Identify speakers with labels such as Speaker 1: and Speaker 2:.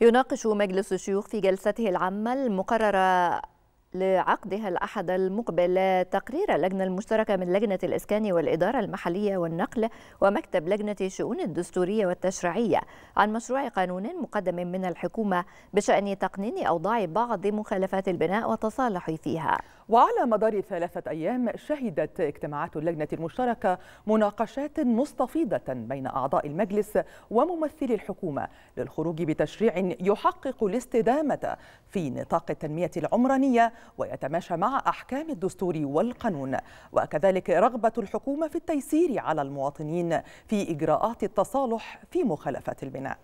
Speaker 1: يناقش مجلس الشيوخ في جلسته العامة المقررة لعقدها الأحد المقبل تقرير اللجنة المشتركة من لجنة الإسكان والإدارة المحلية والنقل ومكتب لجنة الشؤون الدستورية والتشريعية عن مشروع قانون مقدم من الحكومة بشأن تقنين أوضاع بعض مخالفات البناء والتصالح فيها وعلى
Speaker 2: مدار ثلاثة أيام شهدت اجتماعات اللجنة
Speaker 1: المشتركة
Speaker 2: مناقشات مستفيضة بين أعضاء المجلس وممثلي الحكومة للخروج بتشريع يحقق الاستدامة في نطاق التنمية العمرانية ويتماشى مع أحكام الدستور والقانون وكذلك رغبة الحكومة في التيسير على المواطنين في إجراءات التصالح في مخالفات البناء